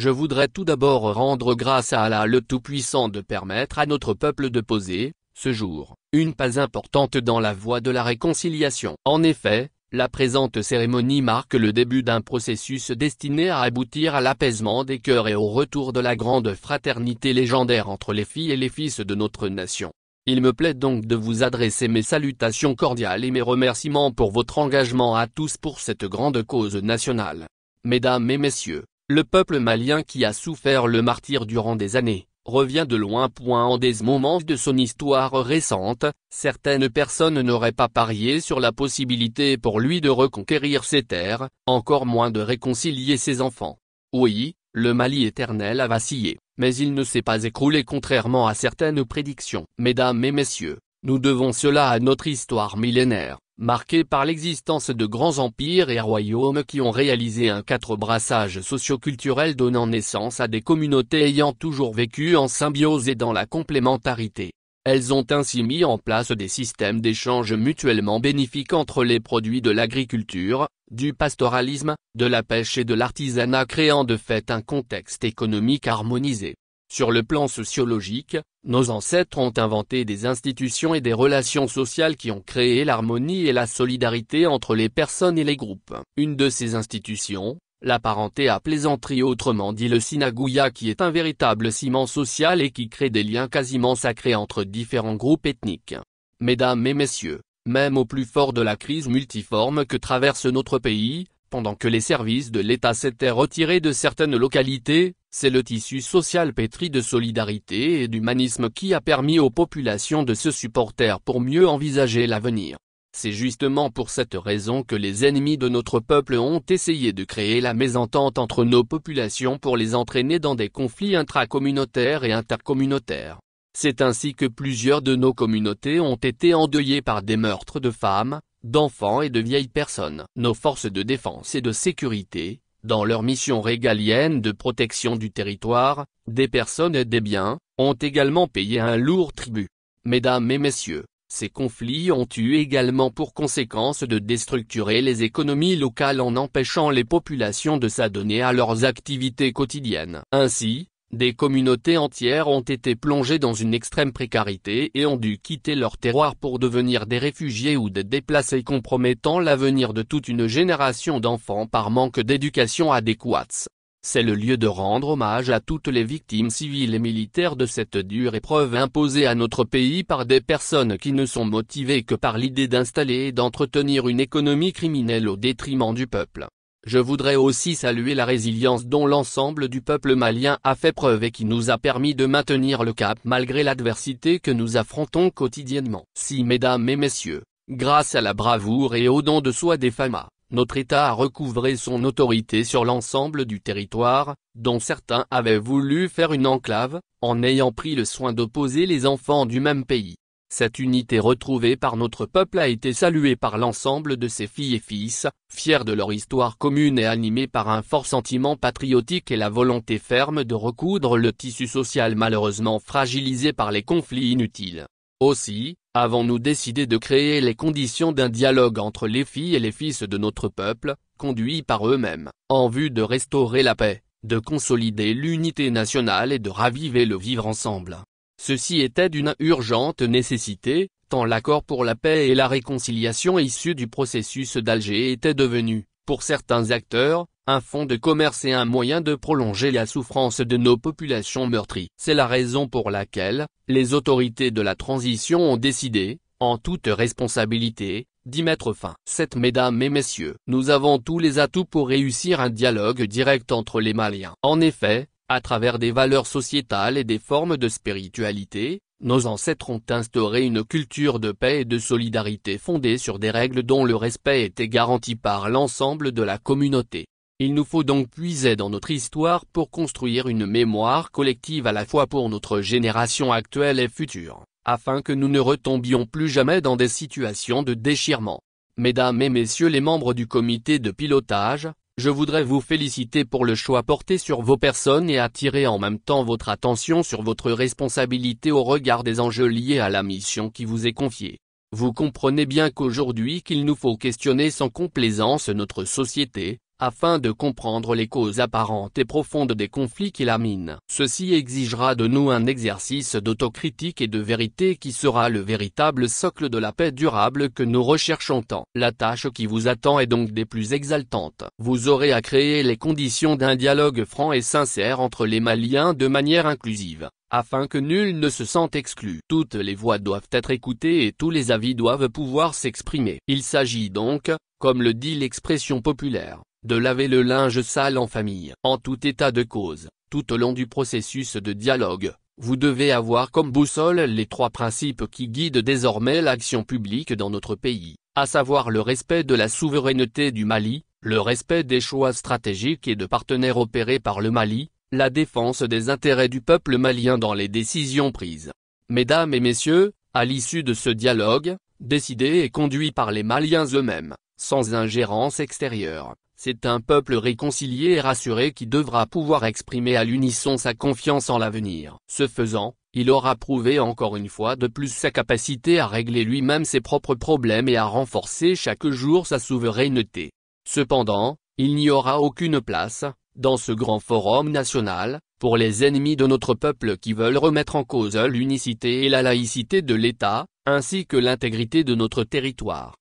Je voudrais tout d'abord rendre grâce à Allah le Tout-Puissant de permettre à notre peuple de poser, ce jour, une pas importante dans la voie de la réconciliation. En effet, la présente cérémonie marque le début d'un processus destiné à aboutir à l'apaisement des cœurs et au retour de la grande fraternité légendaire entre les filles et les fils de notre nation. Il me plaît donc de vous adresser mes salutations cordiales et mes remerciements pour votre engagement à tous pour cette grande cause nationale. Mesdames et messieurs, le peuple malien qui a souffert le martyr durant des années, revient de loin. point En des moments de son histoire récente, certaines personnes n'auraient pas parié sur la possibilité pour lui de reconquérir ses terres, encore moins de réconcilier ses enfants. Oui, le Mali éternel a vacillé, mais il ne s'est pas écroulé contrairement à certaines prédictions. Mesdames et messieurs, nous devons cela à notre histoire millénaire marquée par l'existence de grands empires et royaumes qui ont réalisé un quatre brassage socioculturel donnant naissance à des communautés ayant toujours vécu en symbiose et dans la complémentarité. Elles ont ainsi mis en place des systèmes d'échange mutuellement bénéfiques entre les produits de l'agriculture, du pastoralisme, de la pêche et de l'artisanat créant de fait un contexte économique harmonisé. Sur le plan sociologique, nos ancêtres ont inventé des institutions et des relations sociales qui ont créé l'harmonie et la solidarité entre les personnes et les groupes. Une de ces institutions, la parenté à plaisanterie autrement dit le sinagouya qui est un véritable ciment social et qui crée des liens quasiment sacrés entre différents groupes ethniques. Mesdames et messieurs, même au plus fort de la crise multiforme que traverse notre pays, pendant que les services de l'État s'étaient retirés de certaines localités, c'est le tissu social pétri de solidarité et d'humanisme qui a permis aux populations de se supporter pour mieux envisager l'avenir. C'est justement pour cette raison que les ennemis de notre peuple ont essayé de créer la mésentente entre nos populations pour les entraîner dans des conflits intracommunautaires et intercommunautaires. C'est ainsi que plusieurs de nos communautés ont été endeuillées par des meurtres de femmes, d'enfants et de vieilles personnes. Nos forces de défense et de sécurité, dans leur mission régalienne de protection du territoire, des personnes et des biens, ont également payé un lourd tribut. Mesdames et messieurs, ces conflits ont eu également pour conséquence de déstructurer les économies locales en empêchant les populations de s'adonner à leurs activités quotidiennes. Ainsi, des communautés entières ont été plongées dans une extrême précarité et ont dû quitter leur terroir pour devenir des réfugiés ou des déplacés compromettant l'avenir de toute une génération d'enfants par manque d'éducation adéquate. C'est le lieu de rendre hommage à toutes les victimes civiles et militaires de cette dure épreuve imposée à notre pays par des personnes qui ne sont motivées que par l'idée d'installer et d'entretenir une économie criminelle au détriment du peuple. Je voudrais aussi saluer la résilience dont l'ensemble du peuple malien a fait preuve et qui nous a permis de maintenir le cap malgré l'adversité que nous affrontons quotidiennement. Si mesdames et messieurs, grâce à la bravoure et au don de soi des FAMA, notre État a recouvré son autorité sur l'ensemble du territoire, dont certains avaient voulu faire une enclave, en ayant pris le soin d'opposer les enfants du même pays. Cette unité retrouvée par notre peuple a été saluée par l'ensemble de ses filles et fils, fiers de leur histoire commune et animés par un fort sentiment patriotique et la volonté ferme de recoudre le tissu social malheureusement fragilisé par les conflits inutiles. Aussi, avons-nous décidé de créer les conditions d'un dialogue entre les filles et les fils de notre peuple, conduits par eux-mêmes, en vue de restaurer la paix, de consolider l'unité nationale et de raviver le vivre ensemble. Ceci était d'une urgente nécessité, tant l'accord pour la paix et la réconciliation issu du processus d'Alger était devenu, pour certains acteurs, un fonds de commerce et un moyen de prolonger la souffrance de nos populations meurtries. C'est la raison pour laquelle, les autorités de la transition ont décidé, en toute responsabilité, d'y mettre fin. Cette mesdames et messieurs, nous avons tous les atouts pour réussir un dialogue direct entre les Maliens. En effet, à travers des valeurs sociétales et des formes de spiritualité, nos ancêtres ont instauré une culture de paix et de solidarité fondée sur des règles dont le respect était garanti par l'ensemble de la communauté. Il nous faut donc puiser dans notre histoire pour construire une mémoire collective à la fois pour notre génération actuelle et future, afin que nous ne retombions plus jamais dans des situations de déchirement. Mesdames et messieurs les membres du comité de pilotage, je voudrais vous féliciter pour le choix porté sur vos personnes et attirer en même temps votre attention sur votre responsabilité au regard des enjeux liés à la mission qui vous est confiée. Vous comprenez bien qu'aujourd'hui qu'il nous faut questionner sans complaisance notre société, afin de comprendre les causes apparentes et profondes des conflits qui la minent. Ceci exigera de nous un exercice d'autocritique et de vérité qui sera le véritable socle de la paix durable que nous recherchons tant. La tâche qui vous attend est donc des plus exaltantes. Vous aurez à créer les conditions d'un dialogue franc et sincère entre les Maliens de manière inclusive afin que nul ne se sente exclu. Toutes les voix doivent être écoutées et tous les avis doivent pouvoir s'exprimer. Il s'agit donc, comme le dit l'expression populaire, de laver le linge sale en famille. En tout état de cause, tout au long du processus de dialogue, vous devez avoir comme boussole les trois principes qui guident désormais l'action publique dans notre pays, à savoir le respect de la souveraineté du Mali, le respect des choix stratégiques et de partenaires opérés par le Mali, la défense des intérêts du peuple malien dans les décisions prises. Mesdames et messieurs, à l'issue de ce dialogue, décidé et conduit par les Maliens eux-mêmes, sans ingérence extérieure. C'est un peuple réconcilié et rassuré qui devra pouvoir exprimer à l'unisson sa confiance en l'avenir. Ce faisant, il aura prouvé encore une fois de plus sa capacité à régler lui-même ses propres problèmes et à renforcer chaque jour sa souveraineté. Cependant, il n'y aura aucune place, dans ce grand forum national, pour les ennemis de notre peuple qui veulent remettre en cause l'unicité et la laïcité de l'État, ainsi que l'intégrité de notre territoire.